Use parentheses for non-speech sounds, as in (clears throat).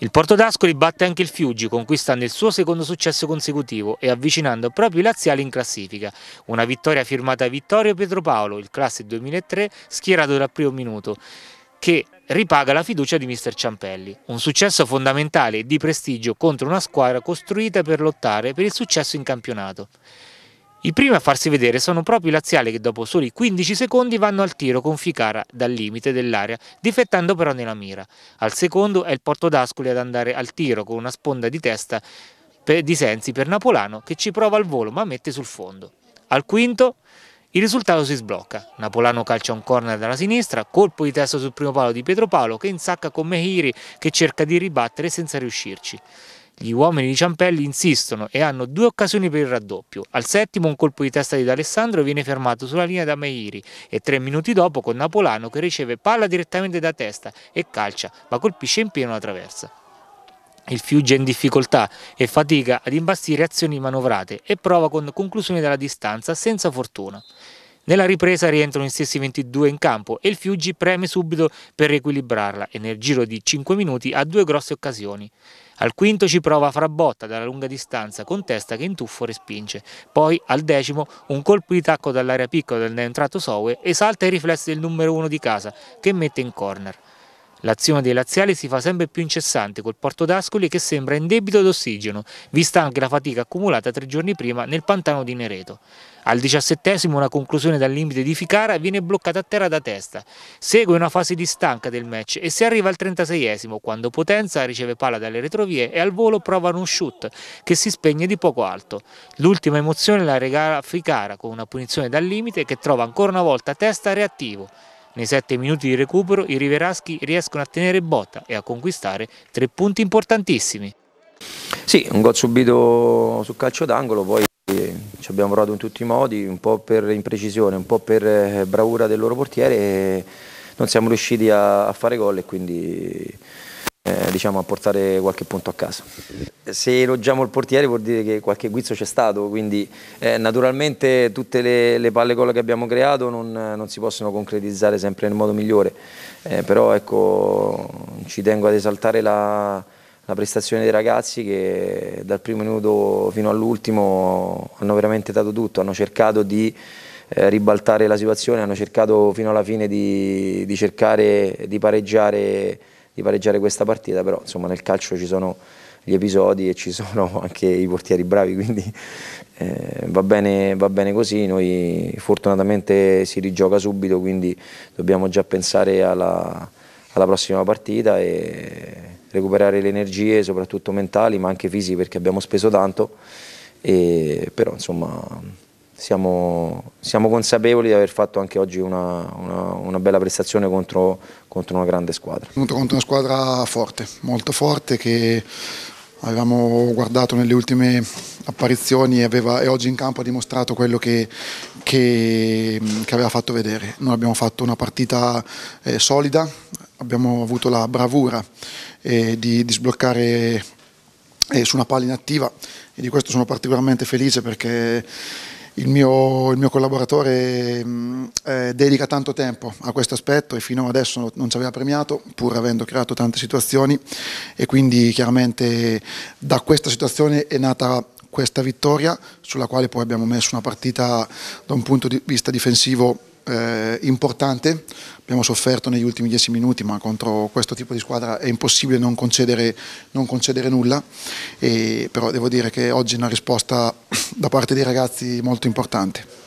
Il Porto d'Ascoli batte anche il Fiuggi, conquistando il suo secondo successo consecutivo e avvicinando proprio i laziali in classifica. Una vittoria firmata Vittorio Pietropaolo, il classe 2003, schierato dal primo minuto, che ripaga la fiducia di mister Ciampelli. Un successo fondamentale e di prestigio contro una squadra costruita per lottare per il successo in campionato. I primi a farsi vedere sono proprio i laziali che dopo soli 15 secondi vanno al tiro con Ficara dal limite dell'area, difettando però nella mira. Al secondo è il Porto d'Ascoli ad andare al tiro con una sponda di testa di Sensi per Napolano che ci prova al volo ma mette sul fondo. Al quinto il risultato si sblocca. Napolano calcia un corner dalla sinistra, colpo di testa sul primo palo di Pietro Paolo che insacca con Mehiri che cerca di ribattere senza riuscirci. Gli uomini di Ciampelli insistono e hanno due occasioni per il raddoppio. Al settimo un colpo di testa di D'Alessandro viene fermato sulla linea da Meiri e tre minuti dopo con Napolano che riceve palla direttamente da testa e calcia, ma colpisce in pieno la traversa. Il Fiuggia è in difficoltà e fatica ad imbastire azioni manovrate e prova con conclusione dalla distanza senza fortuna. Nella ripresa rientrano gli stessi 22 in campo e il Fiuggi preme subito per riequilibrarla e nel giro di 5 minuti ha due grosse occasioni. Al quinto ci prova Frabotta dalla lunga distanza con testa che in tuffo respinge. Poi al decimo un colpo di tacco dall'area piccola del neoentrato Sowe esalta i riflessi del numero uno di casa che mette in corner. L'azione dei laziali si fa sempre più incessante col Porto d'Ascoli che sembra in debito d'ossigeno, vista anche la fatica accumulata tre giorni prima nel pantano di Nereto. Al diciassettesimo una conclusione dal limite di Ficara viene bloccata a terra da testa. Segue una fase di stanca del match e si arriva al trentaseiesimo quando Potenza riceve palla dalle retrovie e al volo prova un shoot che si spegne di poco alto. L'ultima emozione la regala Ficara con una punizione dal limite che trova ancora una volta testa reattivo. Nei sette minuti di recupero i riveraschi riescono a tenere botta e a conquistare tre punti importantissimi. Sì, un gol subito sul calcio d'angolo, poi eh, ci abbiamo provato in tutti i modi, un po' per imprecisione, un po' per eh, bravura del loro portiere e eh, non siamo riusciti a, fare gol e quindi eh, diciamo, a portare qualche punto a casa. Se elogiamo il portiere vuol dire che qualche guizzo c'è stato, quindi eh, naturalmente tutte le, le palle gol che abbiamo creato non, non, si possono concretizzare sempre nel modo migliore, eh, però ecco, ci tengo ad esaltare la, la prestazione dei ragazzi che dal primo minuto fino all'ultimo hanno veramente dato tutto, hanno cercato di eh, ribaltare la situazione, hanno cercato fino alla fine di, di cercare di pareggiare di pareggiare questa partita, però insomma nel calcio ci sono gli episodi e ci (laughs) sono anche i portieri bravi, quindi eh, va, bene, va, bene, così, noi fortunatamente si rigioca subito, quindi dobbiamo già pensare alla, alla prossima partita e recuperare le energie, soprattutto mentali, ma anche fisiche perché abbiamo speso tanto, e, però insomma siamo, siamo, consapevoli di aver fatto anche oggi una, una, una bella prestazione contro, contro, una grande squadra. Contro una squadra forte, molto forte, che avevamo guardato nelle ultime apparizioni aveva, e oggi in campo ha dimostrato quello che, che, che, aveva fatto vedere. Noi abbiamo fatto una partita eh, solida, abbiamo avuto la bravura eh, di, di sbloccare eh, su una palla inattiva e di questo sono particolarmente felice perché il mio, il mio collaboratore mm, eh, dedica tanto tempo a questo aspetto e fino adesso non ci aveva premiato pur avendo creato tante situazioni e quindi chiaramente da questa situazione è nata questa vittoria sulla quale poi abbiamo messo una partita da un punto di vista difensivo eh, importante, abbiamo sofferto negli ultimi dieci minuti, ma contro questo tipo di squadra è impossibile non concedere, non concedere nulla, e, però devo dire che oggi è una risposta (clears throat) da parte dei ragazzi molto importante.